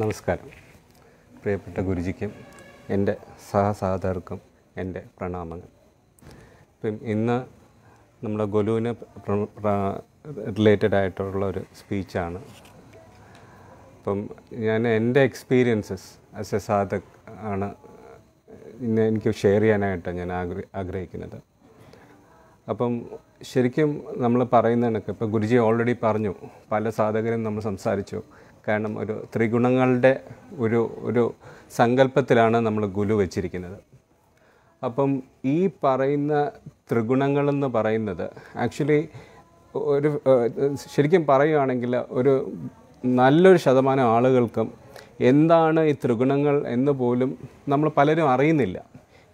നമസ്കാരം പ്രിയപ്പെട്ട ഗുരുജിക്കും എൻ്റെ സഹസാധകർക്കും എൻ്റെ പ്രണാമങ്ങൾ ഇപ്പം ഇന്ന് നമ്മുടെ ഗൊലുവിനെ റിലേറ്റഡ് ആയിട്ടുള്ള ഒരു സ്പീച്ചാണ് അപ്പം ഞാൻ എൻ്റെ എക്സ്പീരിയൻസസ് ആസ് എ സാധക് ആണ് ഇന്ന് എനിക്ക് ഷെയർ ചെയ്യാനായിട്ട് ഞാൻ ആഗ്ര ആഗ്രഹിക്കുന്നത് അപ്പം ശരിക്കും നമ്മൾ പറയുന്ന കണക്ക് ഗുരുജി ഓൾറെഡി പറഞ്ഞു പല സാധകരും നമ്മൾ സംസാരിച്ചു കാരണം ഒരു ത്രിഗുണങ്ങളുടെ ഒരു ഒരു സങ്കല്പത്തിലാണ് നമ്മൾ ഗുലു വച്ചിരിക്കുന്നത് അപ്പം ഈ പറയുന്ന ത്രിഗുണങ്ങളെന്ന് പറയുന്നത് ആക്ച്വലി ഒരു ശരിക്കും പറയുകയാണെങ്കിൽ ഒരു നല്ലൊരു ശതമാനം ആളുകൾക്കും എന്താണ് ഈ ത്രിഗുണങ്ങൾ എന്ന് പോലും നമ്മൾ പലരും അറിയുന്നില്ല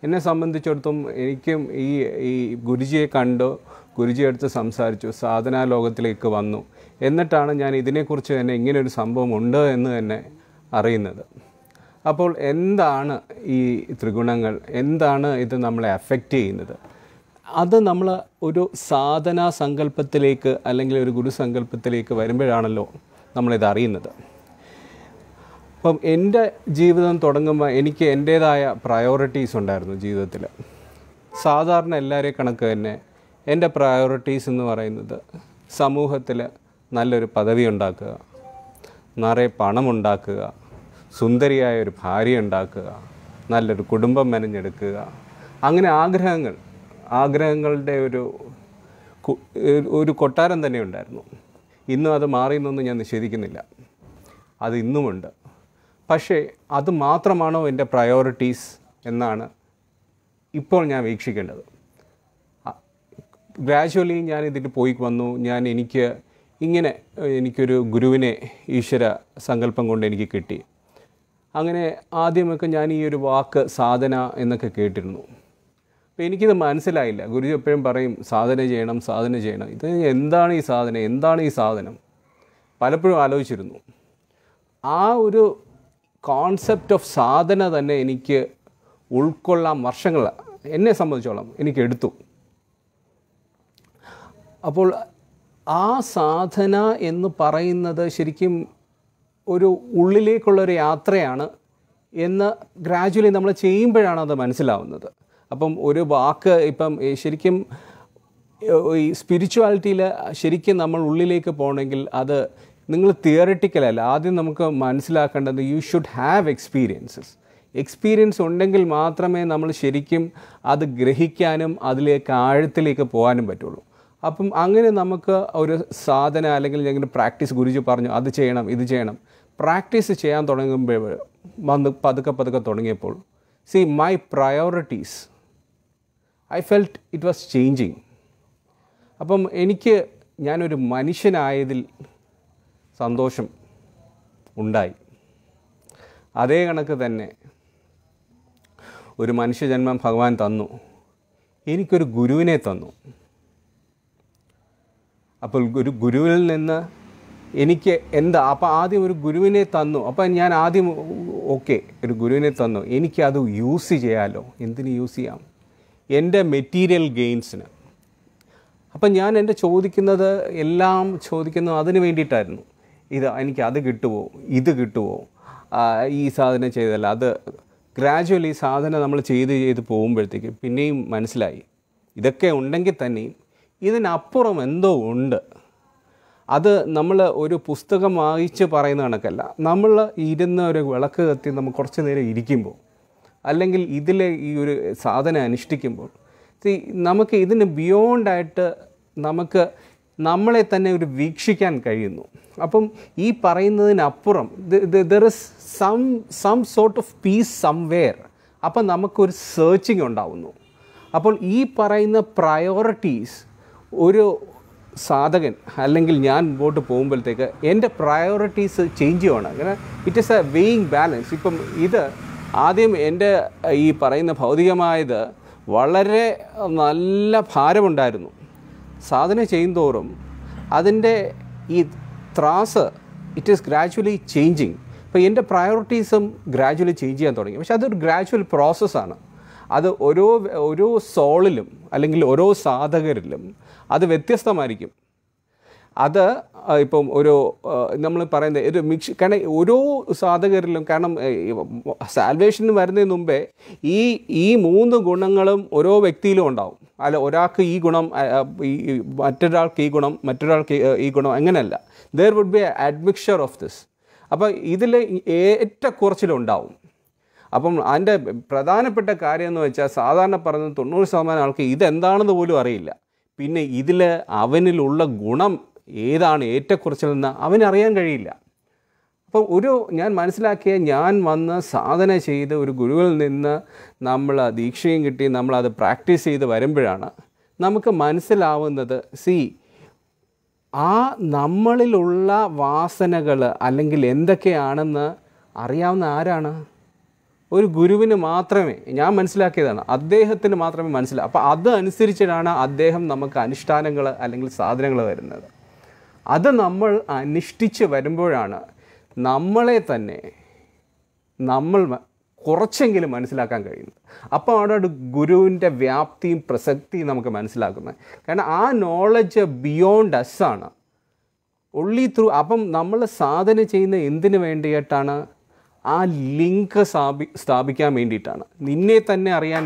എന്നെ സംബന്ധിച്ചിടത്തോളം എനിക്കും ഈ ഈ ഗുരുജിയെ കണ്ടോ ഗുരുജിയെടുത്ത് സംസാരിച്ചു സാധനാലോകത്തിലേക്ക് ലോകത്തിലേക്ക് വന്നു എന്നിട്ടാണ് ഞാൻ ഇതിനെക്കുറിച്ച് തന്നെ ഇങ്ങനൊരു സംഭവം ഉണ്ട് എന്ന് തന്നെ അറിയുന്നത് അപ്പോൾ എന്താണ് ഈ ത്രിഗുണങ്ങൾ എന്താണ് ഇത് നമ്മളെ അഫക്റ്റ് ചെയ്യുന്നത് അത് നമ്മൾ ഒരു സാധനാ സങ്കല്പത്തിലേക്ക് അല്ലെങ്കിൽ ഒരു ഗുരുസങ്കല്പത്തിലേക്ക് വരുമ്പോഴാണല്ലോ നമ്മളിത് അറിയുന്നത് അപ്പം എൻ്റെ ജീവിതം തുടങ്ങുമ്പോൾ എനിക്ക് എൻ്റേതായ പ്രയോറിറ്റീസ് ഉണ്ടായിരുന്നു ജീവിതത്തിൽ സാധാരണ എല്ലാവരെയും കണക്ക് തന്നെ എൻ്റെ പ്രയോറിറ്റീസ് എന്ന് പറയുന്നത് സമൂഹത്തിൽ നല്ലൊരു പദവി ഉണ്ടാക്കുക നിറയെ പണമുണ്ടാക്കുക സുന്ദരിയായ ഒരു ഭാര്യ ഉണ്ടാക്കുക നല്ലൊരു കുടുംബം മെനഞ്ഞെടുക്കുക അങ്ങനെ ആഗ്രഹങ്ങൾ ആഗ്രഹങ്ങളുടെ ഒരു ഒരു കൊട്ടാരം തന്നെ ഉണ്ടായിരുന്നു ഇന്നും അത് മാറിയെന്നൊന്നും ഞാൻ നിഷേധിക്കുന്നില്ല അത് ഇന്നുമുണ്ട് പക്ഷേ അത് മാത്രമാണോ എൻ്റെ പ്രയോറിറ്റീസ് എന്നാണ് ഇപ്പോൾ ഞാൻ വീക്ഷിക്കേണ്ടത് ഗ്രാജുവലി ഞാൻ ഇതിൻ്റെ പോയി വന്നു ഞാൻ എനിക്ക് ഇങ്ങനെ എനിക്കൊരു ഗുരുവിനെ ഈശ്വര സങ്കല്പം കൊണ്ട് എനിക്ക് കിട്ടി അങ്ങനെ ആദ്യമൊക്കെ ഞാൻ ഈ ഒരു വാക്ക് സാധന എന്നൊക്കെ കേട്ടിരുന്നു അപ്പോൾ എനിക്കിത് മനസ്സിലായില്ല ഗുരുജി എപ്പോഴും പറയും സാധന ചെയ്യണം സാധന ചെയ്യണം ഇത് എന്താണ് ഈ സാധന എന്താണ് ഈ സാധനം പലപ്പോഴും ആലോചിച്ചിരുന്നു ആ ഒരു കോൺസെപ്റ്റ് ഓഫ് സാധന തന്നെ എനിക്ക് ഉൾക്കൊള്ളാൻ വർഷങ്ങൾ എന്നെ സംബന്ധിച്ചോളം എനിക്ക് എടുത്തു അപ്പോൾ ആ സാധന എന്ന് പറയുന്നത് ശരിക്കും ഒരു ഉള്ളിലേക്കുള്ളൊരു യാത്രയാണ് എന്ന് ഗ്രാജ്വലി നമ്മൾ ചെയ്യുമ്പോഴാണ് അത് മനസ്സിലാവുന്നത് അപ്പം ഒരു വാക്ക് ഇപ്പം ശരിക്കും ഈ സ്പിരിച്വാലിറ്റിയിൽ ശരിക്കും നമ്മൾ ഉള്ളിലേക്ക് പോകണമെങ്കിൽ അത് നിങ്ങൾ തിയറിറ്റിക്കലല്ല ആദ്യം നമുക്ക് മനസ്സിലാക്കേണ്ടത് you should have experiences experience ഉണ്ടെങ്കിൽ മാത്രമേ നമ്മൾ ശരിക്കും അത് ഗ്രഹിക്കാനും അതിലേക്ക് ആഴത്തിലേക്ക് പോകാനും പറ്റുള്ളൂ അപ്പം അങ്ങനെ നമുക്ക് ഒരു സാധന അല്ലെങ്കിൽ ഞങ്ങൾ പ്രാക്ടീസ് ഗുരുജി പറഞ്ഞു അത് ചെയ്യണം ഇത് ചെയ്യണം പ്രാക്ടീസ് ചെയ്യാൻ തുടങ്ങുമ്പോൾ വന്ന് പതുക്കെ പതുക്കെ തുടങ്ങിയപ്പോൾ see my priorities I felt it was changing അപ്പം എനിക്ക് ഞാനൊരു മനുഷ്യനായതിൽ സന്തോഷം ഉണ്ടായി അതേ കണക്ക് തന്നെ ഒരു മനുഷ്യജന്മം ഭഗവാൻ തന്നു എനിക്കൊരു ഗുരുവിനെ തന്നു അപ്പോൾ ഒരു ഗുരുവിൽ നിന്ന് എനിക്ക് എന്താ അപ്പോൾ ആദ്യം ഒരു ഗുരുവിനെ തന്നു അപ്പോൾ ഞാൻ ആദ്യം ഓക്കെ ഒരു ഗുരുവിനെ തന്നു എനിക്കത് യൂസ് ചെയ്യാമല്ലോ എന്തിന് യൂസ് ചെയ്യാം എൻ്റെ മെറ്റീരിയൽ ഗെയിൻസിന് അപ്പം ഞാൻ എൻ്റെ ചോദിക്കുന്നത് എല്ലാം ചോദിക്കുന്നത് അതിന് വേണ്ടിയിട്ടായിരുന്നു ഇത് എനിക്ക് അത് കിട്ടുമോ ഇത് കിട്ടുമോ ഈ സാധനം ചെയ്തല്ല അത് ഗ്രാജുവലി സാധനം നമ്മൾ ചെയ്ത് ചെയ്ത് പോകുമ്പോഴത്തേക്ക് പിന്നെയും മനസ്സിലായി ഇതൊക്കെ ഉണ്ടെങ്കിൽ തന്നെയും ഇതിനപ്പുറം എന്തോ ഉണ്ട് അത് നമ്മൾ ഒരു പുസ്തകം വായിച്ച് പറയുന്ന കണക്കല്ല നമ്മൾ ഇരുന്ന ഒരു വിളക്ക് കത്തി നമ്മൾ കുറച്ച് നേരം ഇരിക്കുമ്പോൾ അല്ലെങ്കിൽ ഇതിലെ ഈ ഒരു സാധനം അനുഷ്ഠിക്കുമ്പോൾ നമുക്ക് ഇതിന് ബിയോണ്ടായിട്ട് നമുക്ക് നമ്മളെ തന്നെ ഒരു വീക്ഷിക്കാൻ കഴിയുന്നു അപ്പം ഈ പറയുന്നതിനപ്പുറം there is some some sort of peace somewhere അപ്പം നമുക്കൊരു സേർച്ചിങ് ഉണ്ടാവുന്നു അപ്പോൾ ഈ പറയുന്ന പ്രയോറിറ്റീസ് ഒരു സാധകൻ അല്ലെങ്കിൽ ഞാൻ മുമ്പോട്ട് പോകുമ്പോഴത്തേക്ക് എൻ്റെ പ്രയോറിറ്റീസ് ചേഞ്ച് ചെയ്യുകയാണ് അങ്ങനെ it is a weighing balance ഇപ്പം ഇത് ആദ്യം എൻ്റെ ഈ പറയുന്ന ഭൗതികമായത് വളരെ നല്ല ഭാരമുണ്ടായിരുന്നു സാധന ചെയ്യുന്നതോറും അതിൻ്റെ ഈ ത്രാസ് ഇറ്റ് ഈസ് ഗ്രാജ്വലി ചേഞ്ചിങ് അപ്പോൾ എൻ്റെ പ്രയോറിറ്റീസും ഗ്രാജ്വലി ചേഞ്ച് ചെയ്യാൻ തുടങ്ങി പക്ഷേ അതൊരു ഗ്രാജ്വൽ പ്രോസസ്സാണ് അത് ഓരോ ഓരോ സോളിലും അല്ലെങ്കിൽ ഓരോ സാധകരിലും അത് വ്യത്യസ്തമായിരിക്കും അത് ഇപ്പം ഒരു നമ്മൾ പറയുന്നത് ഒരു മിക്സ് കാരണം ഓരോ സാധകരിലും കാരണം സാൽവേഷന് വരുന്നതിന് മുമ്പേ ഈ ഈ മൂന്ന് ഗുണങ്ങളും ഓരോ വ്യക്തിയിലും ഉണ്ടാവും അല്ല ഒരാൾക്ക് ഈ ഗുണം മറ്റൊരാൾക്ക് ഈ ഗുണം മറ്റൊരാൾക്ക് ഈ ഗുണം അങ്ങനെയല്ല there would be admixture of this അപ്പോൾ ഇതിൽ ഏറ്റക്കുറച്ചിലുണ്ടാവും അപ്പം അതിൻ്റെ പ്രധാനപ്പെട്ട കാര്യം എന്ന് വെച്ചാൽ സാധാരണ പറഞ്ഞ തൊണ്ണൂറ് ശതമാനം ആൾക്ക് ഇതെന്താണെന്ന് പോലും അറിയില്ല പിന്നെ ഇതിൽ അവനിലുള്ള ഗുണം ഏതാണ് ഏറ്റക്കുറച്ചിലെന്ന് അവനറിയാൻ കഴിയില്ല അപ്പം ഒരു ഞാൻ മനസ്സിലാക്കിയ ഞാൻ വന്ന് സാധന ചെയ്ത് ഒരു ഗുരുവിൽ നിന്ന് നമ്മൾ ദീക്ഷയും കിട്ടി നമ്മളത് പ്രാക്ടീസ് ചെയ്ത് വരുമ്പോഴാണ് നമുക്ക് മനസ്സിലാവുന്നത് സി ആ നമ്മളിലുള്ള വാസനകൾ അല്ലെങ്കിൽ എന്തൊക്കെയാണെന്ന് അറിയാവുന്ന ആരാണ് ഒരു ഗുരുവിന് മാത്രമേ ഞാൻ മനസ്സിലാക്കിയതാണ് അദ്ദേഹത്തിന് മാത്രമേ മനസ്സിലാ അപ്പോൾ അതനുസരിച്ചിട്ടാണ് അദ്ദേഹം നമുക്ക് അനുഷ്ഠാനങ്ങൾ അല്ലെങ്കിൽ സാധനങ്ങൾ വരുന്നത് അത് നമ്മൾ അനുഷ്ഠിച്ച് വരുമ്പോഴാണ് നമ്മളെ തന്നെ നമ്മൾ കുറച്ചെങ്കിലും മനസ്സിലാക്കാൻ കഴിയുന്നത് അപ്പോൾ അവിടെ ഗുരുവിൻ്റെ വ്യാപ്തിയും പ്രസക്തിയും നമുക്ക് മനസ്സിലാക്കുന്നത് കാരണം ആ നോളജ് ബിയോണ്ട് അസ് ആണ് ഒള്ളി ത്രൂ അപ്പം നമ്മൾ സാധന ചെയ്യുന്ന എന്തിനു വേണ്ടിയിട്ടാണ് ആ ലിങ്ക് സ്ഥാപി സ്ഥാപിക്കാൻ വേണ്ടിയിട്ടാണ് നിന്നെ തന്നെ അറിയാൻ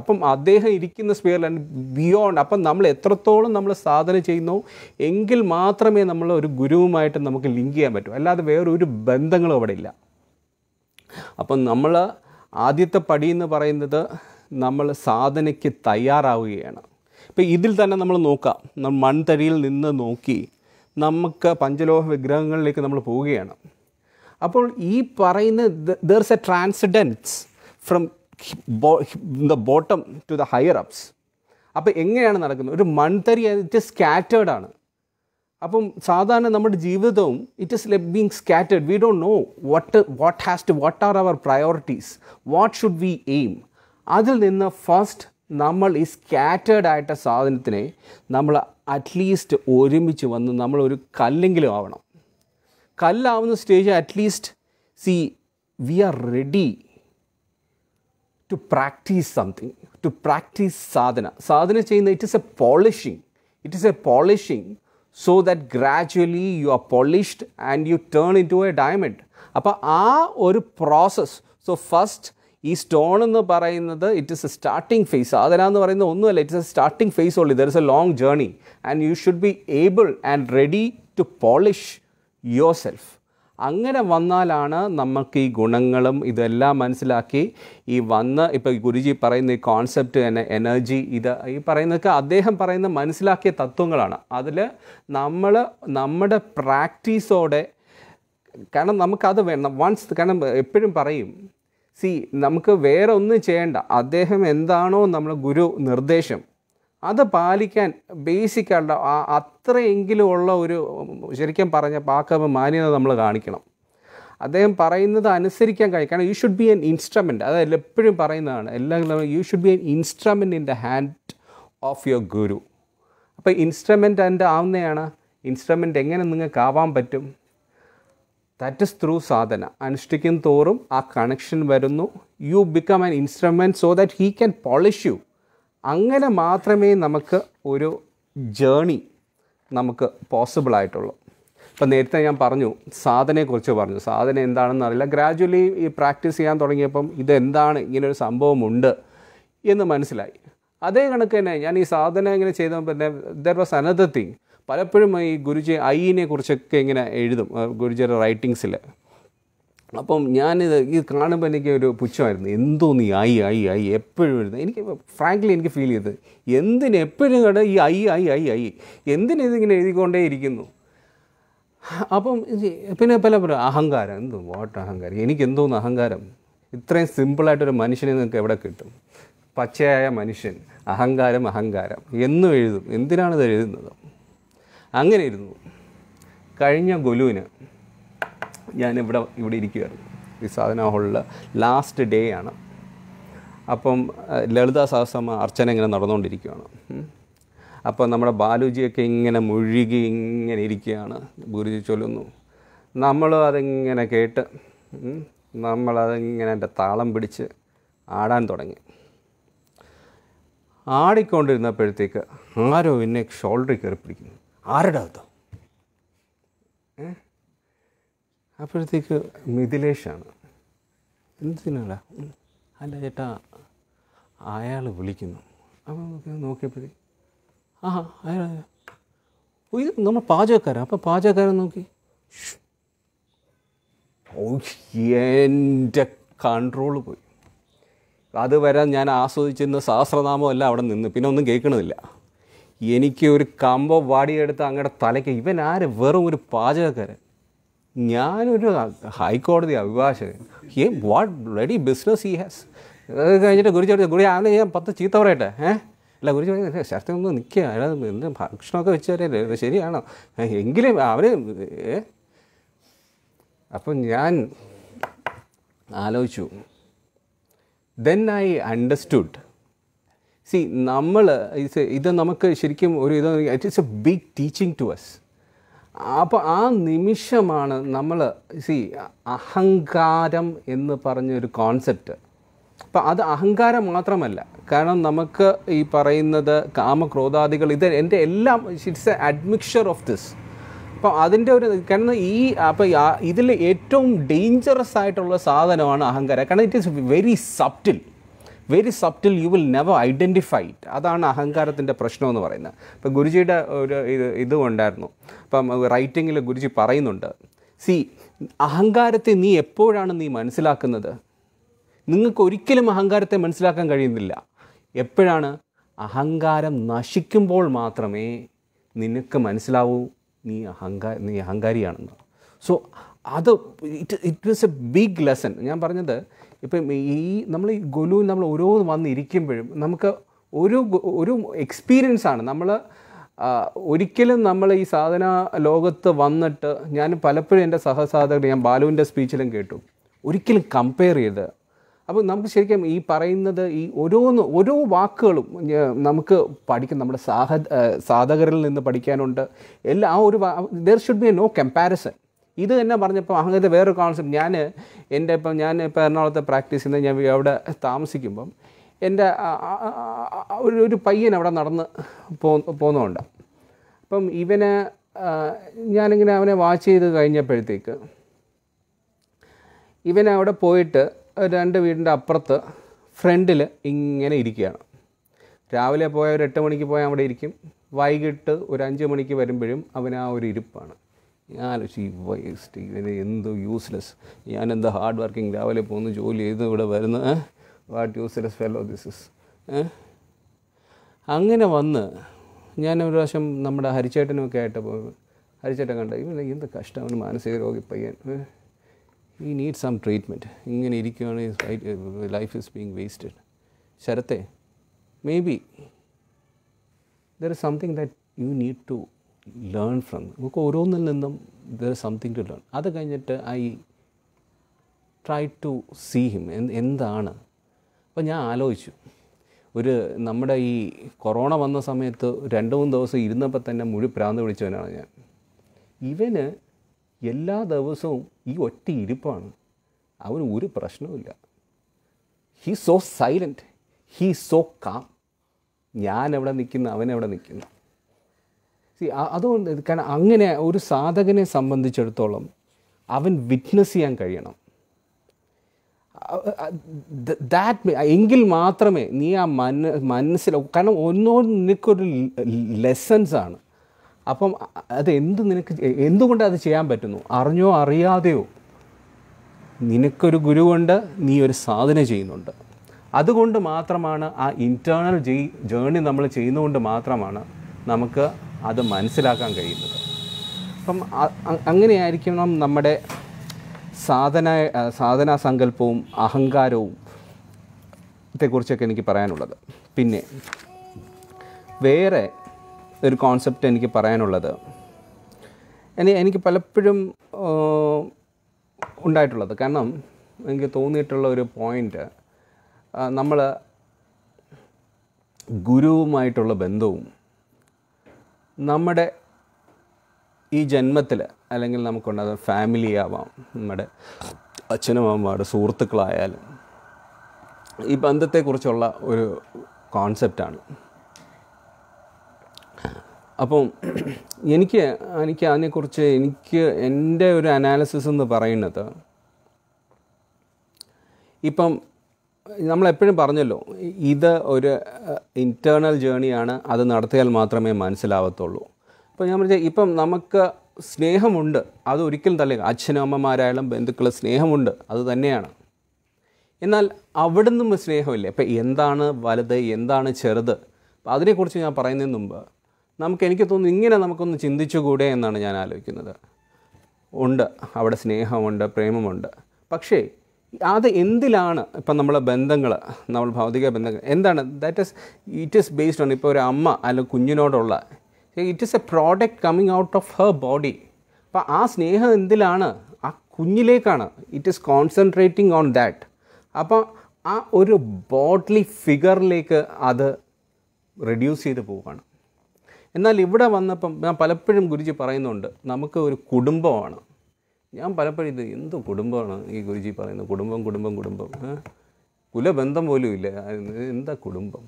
അപ്പം അദ്ദേഹം ഇരിക്കുന്ന ലാൻഡ് ബിയോണ്ട് അപ്പം നമ്മൾ എത്രത്തോളം നമ്മൾ സാധന ചെയ്യുന്നു എങ്കിൽ മാത്രമേ നമ്മൾ ഒരു ഗുരുവുമായിട്ട് നമുക്ക് ലിങ്ക് ചെയ്യാൻ പറ്റൂ അല്ലാതെ വേറൊരു ബന്ധങ്ങളും അവിടെ ഇല്ല അപ്പം നമ്മൾ ആദ്യത്തെ പടി എന്ന് പറയുന്നത് നമ്മൾ സാധനയ്ക്ക് തയ്യാറാവുകയാണ് ഇപ്പം ഇതിൽ തന്നെ നമ്മൾ നോക്കാം നമ്മൾ മൺതരിയിൽ നിന്ന് നോക്കി നമുക്ക് പഞ്ചലോഹ വിഗ്രഹങ്ങളിലേക്ക് നമ്മൾ പോവുകയാണ് അപ്പോൾ ഈ പറയുന്ന there is a transcendence from the bottom to the higher ups അപ്പോൾ എങ്ങനെയാണ് നടക്കുന്നത് ഒരു മൺതരി ഇറ്റ് സ്കാറ്റേഡ് ആണ് അപ്പം സാധാരണ നമ്മുടെ ജീവിതവും it is like being scattered we don't know what what has to what are our priorities what should we aim അതിൽ നിന്ന് ഫസ്റ്റ് നമ്മൾ ഈ സ്കാറ്റേഡ് ആയിട്ട സാധനത്തിനെ നമ്മൾ അറ്റ്ലീസ്റ്റ് ഒരുമിച്ച് വന്ന് നമ്മൾ ഒരു കല്ലെങ്കിലും ആവണം കല്ലാവുന്ന stage at least see we are ready to practise something to practise സാധന സാധന ചെയ്യുന്ന it is a polishing it is a polishing so that gradually you are polished and you turn in to a diamond അപ്പോൾ ആ ഒരു process so first ഈ stone എന്ന് പറയുന്നത് it is a starting phase സാധന എന്ന് പറയുന്നത് ഒന്നുമല്ല it is a starting phase only there is a long journey and you should be able and ready to polish yourself അങ്ങനെ വന്നാലാണ് നമുക്ക് ഈ ഗുണങ്ങളും ഇതെല്ലാം മനസ്സിലാക്കി ഈ വന്ന് ഇപ്പോൾ ഗുരുജി പറയുന്ന ഈ കോൺസെപ്റ്റ് തന്നെ എനർജി ഇത് ഈ പറയുന്നതൊക്കെ അദ്ദേഹം പറയുന്ന മനസ്സിലാക്കിയ തത്വങ്ങളാണ് അതിൽ നമ്മൾ നമ്മുടെ പ്രാക്ടീസോടെ കാരണം നമുക്കത് വേണം വൺസ് കാരണം എപ്പോഴും പറയും സി നമുക്ക് വേറെ ഒന്നും ചെയ്യേണ്ട അദ്ദേഹം എന്താണോ നമ്മുടെ ഗുരു നിർദ്ദേശം അത് പാലിക്കാൻ ബേസിക്കായിട്ടുള്ള അത്രയെങ്കിലും ഉള്ള ഒരു ശരിക്കും പറഞ്ഞ പാക്കവ് മാന്യത നമ്മൾ കാണിക്കണം അദ്ദേഹം പറയുന്നത് അനുസരിക്കാൻ കഴിയും കാരണം you should be an instrument അതായത് എപ്പോഴും പറയുന്നതാണ് എല്ലാം you should be an instrument in the hand of your guru അപ്പോൾ ഇൻസ്ട്രമെൻ്റ് എൻ്റെ ആവുന്നതാണ് ഇൻസ്ട്രമെൻ്റ് എങ്ങനെ നിങ്ങൾക്ക് ആവാൻ പറ്റും ദാറ്റ് ഇസ് ത്രൂ സാധന അനുഷ്ഠിക്കും തോറും ആ കണക്ഷൻ വരുന്നു you become an instrument so that he can polish you അങ്ങനെ മാത്രമേ നമുക്ക് ഒരു ജേണി നമുക്ക് പോസിബിൾ ആയിട്ടുള്ളൂ ഇപ്പം നേരത്തെ ഞാൻ പറഞ്ഞു സാധനയെക്കുറിച്ച് പറഞ്ഞു സാധന എന്താണെന്ന് അറിയില്ല ഗ്രാജ്വലി ഈ പ്രാക്ടീസ് ചെയ്യാൻ തുടങ്ങിയപ്പം ഇതെന്താണ് ഇങ്ങനൊരു സംഭവമുണ്ട് എന്ന് മനസ്സിലായി അതേ കണക്ക് തന്നെ ഞാൻ ഈ സാധന ഇങ്ങനെ ചെയ്ത പിന്നെ ദർ വാസ് അനദർ തിങ് പലപ്പോഴും ഈ ഗുരുജി ഐയിനെ കുറിച്ചൊക്കെ ഇങ്ങനെ എഴുതും ഗുരുജിയുടെ റൈറ്റിങ്സിൽ അപ്പം ഞാനിത് ഇത് കാണുമ്പോൾ എനിക്ക് ഒരു പുച്ഛമായിരുന്നു എന്തോ നീ ഐ ഐ ഐ എപ്പോഴും എഴുതുന്നത് എനിക്ക് ഫ്രാങ്ക്ലി എനിക്ക് ഫീൽ ചെയ്തത് എന്തിന് എപ്പോഴും കണ്ട ഈ ഐ ഐ ഐ ഐ എന്തിന് ഇതിങ്ങനെ എഴുതിക്കൊണ്ടേ ഇരിക്കുന്നു അപ്പം പിന്നെ പല പല അഹങ്കാരം എന്തോ വാട്ട് അഹങ്കാരം എനിക്ക് എന്തോന്ന് അഹങ്കാരം ഇത്രയും സിമ്പിളായിട്ടൊരു മനുഷ്യനെ നിങ്ങൾക്ക് എവിടെ കിട്ടും പച്ചയായ മനുഷ്യൻ അഹങ്കാരം അഹങ്കാരം എന്നും എഴുതും എന്തിനാണിത് എഴുതുന്നത് അങ്ങനെ ഇരുന്നു കഴിഞ്ഞ ഗുലുവിന് ഞാൻ ഇവിടെ ഇവിടെ ഇരിക്കുകയായിരുന്നു വിസാധന ഹോളിൽ ലാസ്റ്റ് ഡേ ആണ് അപ്പം ലളിത സഹസമ അർച്ചന ഇങ്ങനെ നടന്നുകൊണ്ടിരിക്കുകയാണ് അപ്പം നമ്മുടെ ബാലുജിയൊക്കെ ഇങ്ങനെ മുഴുകി ഇങ്ങനെ ഇരിക്കുകയാണ് ഗുരുജി ചൊല്ലുന്നു നമ്മളും അതിങ്ങനെ കേട്ട് നമ്മളതിങ്ങനെ എൻ്റെ താളം പിടിച്ച് ആടാൻ തുടങ്ങി ആടിക്കൊണ്ടിരുന്നപ്പോഴത്തേക്ക് ആരോ എന്നെ ഷോൾഡറിൽ കയറി പിടിക്കുന്നു ആരുടെ അകത്തോ ഏ അപ്പോഴത്തേക്ക് മിഥിലേഷാണ് എന്തിനാടാ അല്ല ചേട്ടാ അയാൾ വിളിക്കുന്നു അപ്പം നോക്കിയപ്പോഴേ ആ അയാൾ ഇത് നമ്മൾ പാചകക്കാരാണ് അപ്പം പാചകക്കാരൻ നോക്കി ഓ എൻ്റെ കൺട്രോൾ പോയി അതുവരെ ഞാൻ ആസ്വദിച്ചിരുന്ന എല്ലാം അവിടെ നിന്ന് പിന്നെ ഒന്നും കേൾക്കണതില്ല എനിക്ക് ഒരു കമ്പം വാടിയെടുത്ത് അങ്ങയുടെ തലയ്ക്ക് ഇവൻ ആര് വെറും ഒരു പാചകക്കാരൻ ഞാനൊരു ഹൈക്കോടതി അഭിഭാഷകൻ he what ready business he has അത് കഴിഞ്ഞിട്ട് ഗുരുജി ഗുരു ആണെന്ന് ഞാൻ പത്ത് ചീത്ത പറയട്ടെ ഏഹ് അല്ല ഗുരുജി പറഞ്ഞു ശരത്തിൽ ഒന്ന് നിൽക്കുക അയാൾ എന്ത് ഭക്ഷണമൊക്കെ വെച്ച് തരല്ലേ ശരിയാണോ എങ്കിലും അവർ അപ്പം ഞാൻ ആലോചിച്ചു ദെൻ ഐ അണ്ടർസ്റ്റുഡ് സി നമ്മൾ ഇത് നമുക്ക് ശരിക്കും ഒരു ഇത് is a big teaching to us അപ്പോൾ ആ നിമിഷമാണ് നമ്മൾ സി അഹങ്കാരം എന്ന് പറഞ്ഞൊരു കോൺസെപ്റ്റ് അപ്പം അത് അഹങ്കാരം മാത്രമല്ല കാരണം നമുക്ക് ഈ പറയുന്നത് കാമക്രോധാദികൾ ഇത് എൻ്റെ എല്ലാം it's a admixture of this അപ്പം അതിൻ്റെ ഒരു കാരണം ഈ അപ്പോൾ ഇതിൽ ഏറ്റവും ഡേഞ്ചറസ് ആയിട്ടുള്ള സാധനമാണ് അഹങ്കാരം കാരണം it is very subtle very subtle you will never identify it അതാണ് അഹങ്കാരത്തിൻ്റെ പ്രശ്നമെന്ന് പറയുന്നത് ഇപ്പം ഗുരുജിയുടെ ഒരു ഇത് ഇതും ഉണ്ടായിരുന്നു ഇപ്പം റൈറ്റിങ്ങിൽ ഗുരുജി പറയുന്നുണ്ട് സി അഹങ്കാരത്തെ നീ എപ്പോഴാണ് നീ മനസ്സിലാക്കുന്നത് നിങ്ങൾക്ക് ഒരിക്കലും അഹങ്കാരത്തെ മനസ്സിലാക്കാൻ കഴിയുന്നില്ല എപ്പോഴാണ് അഹങ്കാരം നശിക്കുമ്പോൾ മാത്രമേ നിനക്ക് മനസ്സിലാവൂ നീ അഹങ്കാ നീ അഹങ്കാരിയാണെന്ന് സോ അത് it it was a big lesson ഞാൻ പറഞ്ഞത് ഇപ്പം ഈ നമ്മൾ ഈ ഗുലുവിൽ നമ്മൾ ഓരോ വന്നിരിക്കുമ്പോഴും നമുക്ക് ഒരു ഒരു എക്സ്പീരിയൻസാണ് നമ്മൾ ഒരിക്കലും നമ്മൾ ഈ സാധന ലോകത്ത് വന്നിട്ട് ഞാൻ പലപ്പോഴും എൻ്റെ സഹസാധകർ ഞാൻ ബാലുവിൻ്റെ സ്പീച്ചിലും കേട്ടു ഒരിക്കലും കമ്പയർ ചെയ്ത് അപ്പോൾ നമുക്ക് ശരിക്കും ഈ പറയുന്നത് ഈ ഓരോന്ന് ഓരോ വാക്കുകളും നമുക്ക് പഠിക്കും നമ്മുടെ സാഹ സാധകരിൽ നിന്ന് പഠിക്കാനുണ്ട് എല്ലാ ആ ഒരു there should be a no comparison ഇത് തന്നെ പറഞ്ഞപ്പോൾ അങ്ങനത്തെ വേറൊരു കോൺസെപ്റ്റ് ഞാൻ എൻ്റെ ഇപ്പം ഞാൻ ഇപ്പോൾ എറണാകുളത്തെ പ്രാക്ടീസ് ചെയ്യുന്ന ഞാൻ അവിടെ താമസിക്കുമ്പം എൻ്റെ ഒരു ഒരു പയ്യൻ അവിടെ നടന്ന് പോ പോകുന്നുണ്ട് അപ്പം ഇവനെ ഞാനിങ്ങനെ അവനെ വാച്ച് ചെയ്ത് കഴിഞ്ഞപ്പോഴത്തേക്ക് ഇവൻ അവിടെ പോയിട്ട് രണ്ട് വീടിൻ്റെ അപ്പുറത്ത് ഫ്രണ്ടിൽ ഇങ്ങനെ ഇരിക്കുകയാണ് രാവിലെ പോയ ഒരു എട്ട് മണിക്ക് പോയാൽ അവിടെ ഇരിക്കും വൈകിട്ട് ഒരു അഞ്ച് മണിക്ക് വരുമ്പോഴും അവൻ ആ ഒരു ഇരിപ്പാണ് ഞാൻ ഈ വേസ്റ്റ് ഇവന് എന്ത് യൂസ്ലെസ് ഞാൻ എന്താ ഹാർഡ് വർക്കിംഗ് രാവിലെ പോകുന്നു ജോലി ചെയ്ത് ഇവിടെ വരുന്ന what useless fellow this is അങ്ങനെ വന്ന് ഞാൻ ഒരു പ്രാവശ്യം നമ്മുടെ ഹരിച്ചേട്ടനൊക്കെ ആയിട്ട് പോകും ഹരിച്ചേട്ടൻ കണ്ട ഇവൻ എന്ത് കഷ്ടം അവന് മാനസിക രോഗി പയ്യൻ ഈ നീഡ് സം ട്രീറ്റ്മെൻറ്റ് ഇങ്ങനെ ഇരിക്കുകയാണെങ്കിൽ ലൈഫ് ഇസ് ബീങ് വേസ്റ്റഡ് ശരത്തെ may be there is something that you need to learn from നമുക്ക് ഓരോന്നിൽ നിന്നും ദർ സംതിങ് ടു ലേൺ അത് കഴിഞ്ഞിട്ട് I try to see him എന്ത് എന്താണ് അപ്പോൾ ഞാൻ ആലോചിച്ചു ഒരു നമ്മുടെ ഈ കൊറോണ വന്ന സമയത്ത് രണ്ട് മൂന്ന് ദിവസം ഇരുന്നപ്പോൾ തന്നെ മുഴുവൻ പ്രാന്ത് വിളിച്ചവനാണ് ഞാൻ ഇവന് എല്ലാ ദിവസവും ഈ ഒറ്റ ഇരിപ്പാണ് അവന് ഒരു പ്രശ്നവുമില്ല he so silent he so calm ഞാൻ നിൽക്കുന്നു അവനെവിടെ നിൽക്കുന്നു സി അതുകൊണ്ട് കാരണം അങ്ങനെ ഒരു സാധകനെ സംബന്ധിച്ചിടത്തോളം അവൻ വിറ്റ്നസ് ചെയ്യാൻ കഴിയണം ദാറ്റ് എങ്കിൽ മാത്രമേ നീ ആ മന മനസ്സിൽ കാരണം ഒന്നോ നിനക്കൊരു ലെസൻസാണ് ആണ് അപ്പം അത് എന്ത് നിനക്ക് എന്തുകൊണ്ട് അത് ചെയ്യാൻ പറ്റുന്നു അറിഞ്ഞോ അറിയാതെയോ നിനക്കൊരു ഗുരുവുണ്ട് നീ ഒരു സാധന ചെയ്യുന്നുണ്ട് അതുകൊണ്ട് മാത്രമാണ് ആ ഇൻറ്റേർണൽ ജേണി നമ്മൾ ചെയ്യുന്നതുകൊണ്ട് മാത്രമാണ് നമുക്ക് അത് മനസ്സിലാക്കാൻ കഴിയുന്നത് അപ്പം അങ്ങനെയായിരിക്കണം നമ്മുടെ സാധന സാധനാ സങ്കല്പവും അഹങ്കാരവും ത്തെക്കുറിച്ചൊക്കെ എനിക്ക് പറയാനുള്ളത് പിന്നെ വേറെ ഒരു കോൺസെപ്റ്റ് എനിക്ക് പറയാനുള്ളത് എനി എനിക്ക് പലപ്പോഴും ഉണ്ടായിട്ടുള്ളത് കാരണം എനിക്ക് തോന്നിയിട്ടുള്ള ഒരു പോയിൻറ്റ് നമ്മൾ ഗുരുവുമായിട്ടുള്ള ബന്ധവും നമ്മുടെ ഈ ജന്മത്തിൽ അല്ലെങ്കിൽ നമുക്കുണ്ടാകുന്ന ഫാമിലി ആവാം നമ്മുടെ അച്ഛനും അമ്മയുടെ സുഹൃത്തുക്കളായാലും ഈ ബന്ധത്തെക്കുറിച്ചുള്ള ഒരു കോൺസെപ്റ്റാണ് അപ്പം എനിക്ക് എനിക്ക് അതിനെക്കുറിച്ച് എനിക്ക് എൻ്റെ ഒരു അനാലിസിസ് എന്ന് പറയുന്നത് ഇപ്പം നമ്മളെപ്പോഴും പറഞ്ഞല്ലോ ഇത് ഒരു ഇൻറ്റേർണൽ ജേണിയാണ് അത് നടത്തിയാൽ മാത്രമേ മനസ്സിലാവത്തുള്ളൂ അപ്പോൾ ഞാൻ പറഞ്ഞാൽ ഇപ്പം നമുക്ക് സ്നേഹമുണ്ട് അത് ഒരിക്കലും തള്ളി അച്ഛനും അമ്മമാരായാലും ബന്ധുക്കൾ സ്നേഹമുണ്ട് അത് തന്നെയാണ് എന്നാൽ അവിടെ നിന്നും സ്നേഹമില്ല എന്താണ് വലുത് എന്താണ് ചെറുത് അപ്പം അതിനെക്കുറിച്ച് ഞാൻ പറയുന്നതിന് മുമ്പ് നമുക്ക് എനിക്ക് തോന്നുന്നു ഇങ്ങനെ നമുക്കൊന്ന് ചിന്തിച്ചുകൂടെ എന്നാണ് ഞാൻ ആലോചിക്കുന്നത് ഉണ്ട് അവിടെ സ്നേഹമുണ്ട് പ്രേമമുണ്ട് പക്ഷേ അത് എന്തിലാണ് ഇപ്പം നമ്മൾ ബന്ധങ്ങൾ നമ്മൾ ഭൗതിക ബന്ധങ്ങൾ എന്താണ് that is it is based on ഇപ്പോൾ ഒരു അമ്മ അല്ല കുഞ്ഞിനോടുള്ള it is a product coming out of her body അപ്പം ആ സ്നേഹം എന്തിലാണ് ആ കുഞ്ഞിലേക്കാണ് it is concentrating on that അപ്പോൾ ആ ഒരു ബോഡ്ലി ഫിഗറിലേക്ക് അത് റെഡ്യൂസ് ചെയ്ത് പോവുകയാണ് എന്നാൽ ഇവിടെ വന്നപ്പം ഞാൻ പലപ്പോഴും ഗുരുജി പറയുന്നുണ്ട് നമുക്ക് ഒരു കുടുംബമാണ് ഞാൻ പലപ്പോഴും ഇത് എന്ത് കുടുംബമാണ് ഈ ഗുരുജി പറയുന്നത് കുടുംബം കുടുംബം കുടുംബം കുലബന്ധം പോലും ഇല്ല എന്താ കുടുംബം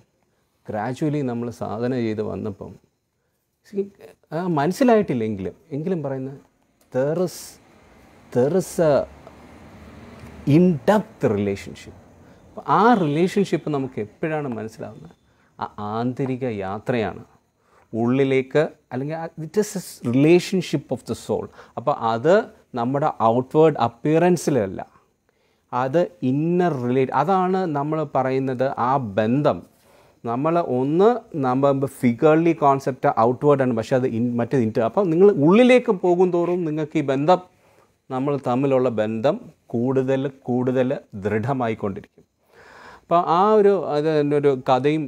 ഗ്രാജുവലി നമ്മൾ സാധന ചെയ്ത് വന്നപ്പം മനസ്സിലായിട്ടില്ലെങ്കിലും എങ്കിലും എങ്കിലും പറയുന്ന there's there's a in depth relationship ആ റിലേഷൻഷിപ്പ് നമുക്ക് എപ്പോഴാണ് മനസ്സിലാവുന്നത് ആ ആന്തരിക യാത്രയാണ് ഉള്ളിലേക്ക് അല്ലെങ്കിൽ it is relationship of the soul അപ്പോൾ അത് നമ്മുടെ ഔട്ട്വേർഡ് അപ്പിയറൻസിലല്ല അത് ഇന്നർ റിലേറ്റ് അതാണ് നമ്മൾ പറയുന്നത് ആ ബന്ധം നമ്മൾ ഒന്ന് നമ്മൾ ഫിഗർലി കോൺസെപ്റ്റ് ഔട്ട്വേർഡ് ആണ് പക്ഷേ അത് ഇൻ മറ്റേത് ഇൻറ്റർ അപ്പം നിങ്ങൾ ഉള്ളിലേക്ക് പോകും തോറും നിങ്ങൾക്ക് ഈ ബന്ധം നമ്മൾ തമ്മിലുള്ള ബന്ധം കൂടുതൽ കൂടുതൽ ദൃഢമായിക്കൊണ്ടിരിക്കും അപ്പോൾ ആ ഒരു അത് ഒരു കഥയും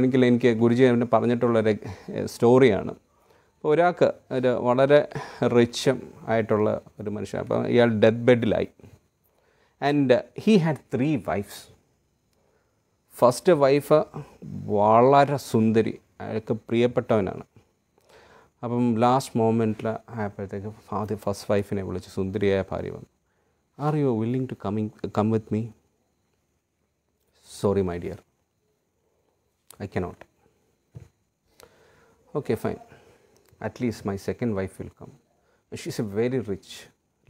എനിക്ക് എനിക്ക് ഗുരുജി പറഞ്ഞിട്ടുള്ളൊരു സ്റ്റോറിയാണ് അപ്പോൾ ഒരാൾക്ക് ഒരു വളരെ റിച്ചും ആയിട്ടുള്ള ഒരു മനുഷ്യൻ അപ്പം ഇയാൾ ഡെത്ത് ബെഡിലായി and he had three wives first wife വളരെ സുന്ദരി അയാൾക്ക് പ്രിയപ്പെട്ടവനാണ് അപ്പം ലാസ്റ്റ് മോമെൻറ്റിൽ ആയപ്പോഴത്തേക്ക് ആദ്യം ഫസ്റ്റ് വൈഫിനെ വിളിച്ച് സുന്ദരിയായ ഭാര്യ വന്നു are you willing to coming come with me sorry my dear I cannot okay fine at least my second wife will come. She is a very rich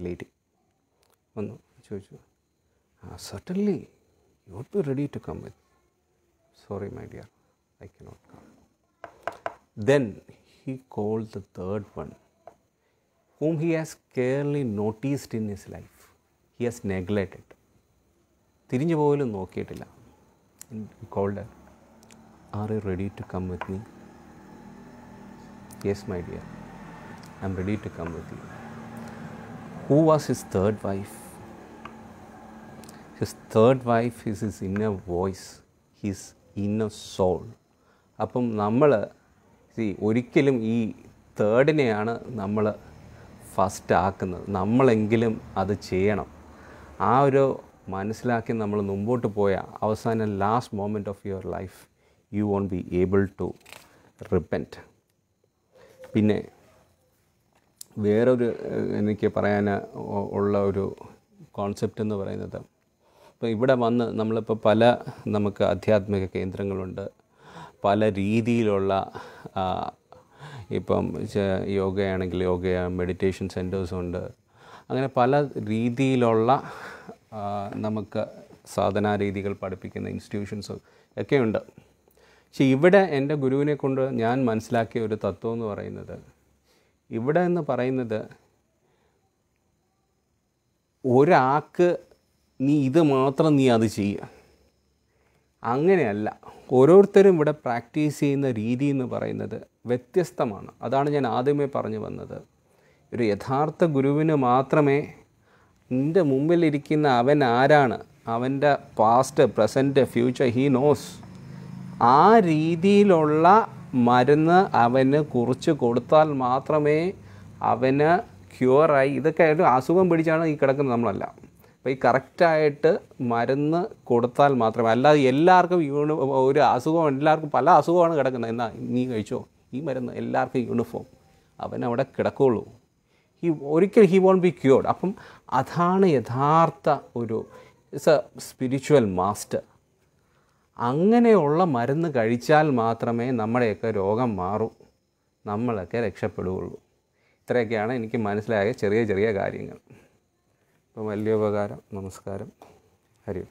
lady. വന്നു ചോദിച്ചു certainly you would to ready to come with sorry my dear I cannot come then he call the third whom he has clearly noticed in his life. He has neglected. തിരിഞ്ഞു he called her, Are you ready to come with me? Yes, my dear, I am ready to come with you. Who was his third wife? His third wife is his inner voice, his inner soul. അപ്പം നമ്മൾ ഒരിക്കലും ഈ തേർഡിനെയാണ് നമ്മൾ first ആക്കുന്നത് നമ്മളെങ്കിലും അത് ചെയ്യണം ആ ഒരു മനസ്സിലാക്കി നമ്മൾ മുമ്പോട്ട് പോയ അവസാന last moment of your life you won't be able to repent പിന്നെ വേറൊരു എനിക്ക് പറയാൻ ഉള്ള ഒരു കോൺസെപ്റ്റ് എന്ന് പറയുന്നത് ഇപ്പോൾ ഇവിടെ വന്ന് നമ്മളിപ്പോൾ പല നമുക്ക് ആധ്യാത്മിക കേന്ദ്രങ്ങളുണ്ട് പല രീതിയിലുള്ള ഇപ്പം യോഗയാണെങ്കിൽ യോഗ മെഡിറ്റേഷൻ ഉണ്ട് അങ്ങനെ പല രീതിയിലുള്ള നമുക്ക് സാധനാരീതികൾ പഠിപ്പിക്കുന്ന ഇൻസ്റ്റിറ്റ്യൂഷൻസ് ഒക്കെയുണ്ട് പക്ഷെ ഇവിടെ എൻ്റെ ഗുരുവിനെ കൊണ്ട് ഞാൻ മനസ്സിലാക്കിയ ഒരു തത്വം എന്ന് പറയുന്നത് ഇവിടെ എന്ന് പറയുന്നത് ഒരാൾക്ക് നീ ഇത് മാത്രം നീ അത് ചെയ്യുക അങ്ങനെയല്ല ഓരോരുത്തരും ഇവിടെ പ്രാക്ടീസ് ചെയ്യുന്ന രീതി എന്ന് പറയുന്നത് വ്യത്യസ്തമാണ് അതാണ് ഞാൻ ആദ്യമേ പറഞ്ഞു വന്നത് ഒരു യഥാർത്ഥ ഗുരുവിന് മാത്രമേ നിൻ്റെ മുമ്പിലിരിക്കുന്ന അവൻ ആരാണ് അവൻ്റെ past present future he knows ആ രീതിയിലുള്ള മരുന്ന് അവന് കുറിച്ച് കൊടുത്താൽ മാത്രമേ അവന് ക്യൂറായി ഇതൊക്കെ ആയിട്ട് അസുഖം പിടിച്ചാണ് ഈ കിടക്കുന്നത് നമ്മളല്ല അപ്പോൾ ഈ കറക്റ്റായിട്ട് മരുന്ന് കൊടുത്താൽ മാത്രമേ അല്ലാതെ എല്ലാവർക്കും യൂണി ഒരു അസുഖം എല്ലാവർക്കും പല അസുഖമാണ് കിടക്കുന്നത് എന്നാ നീ കഴിച്ചോ ഈ മരുന്ന് എല്ലാവർക്കും യൂണിഫോം അവൻ അവിടെ കിടക്കുകയുള്ളൂ ഹി ഒരിക്കൽ ഹി വോണ്ട് ബി ക്യൂർഡ് അപ്പം അതാണ് യഥാർത്ഥ ഒരു ഇറ്റ്സ് എ സ്പിരിച്വൽ മാസ്റ്റർ അങ്ങനെയുള്ള മരുന്ന് കഴിച്ചാൽ മാത്രമേ നമ്മുടെയൊക്കെ രോഗം മാറൂ നമ്മളൊക്കെ രക്ഷപ്പെടുകയുള്ളൂ ഇത്രയൊക്കെയാണ് എനിക്ക് മനസ്സിലായ ചെറിയ ചെറിയ കാര്യങ്ങൾ അപ്പം വലിയ ഉപകാരം നമസ്കാരം ഹരി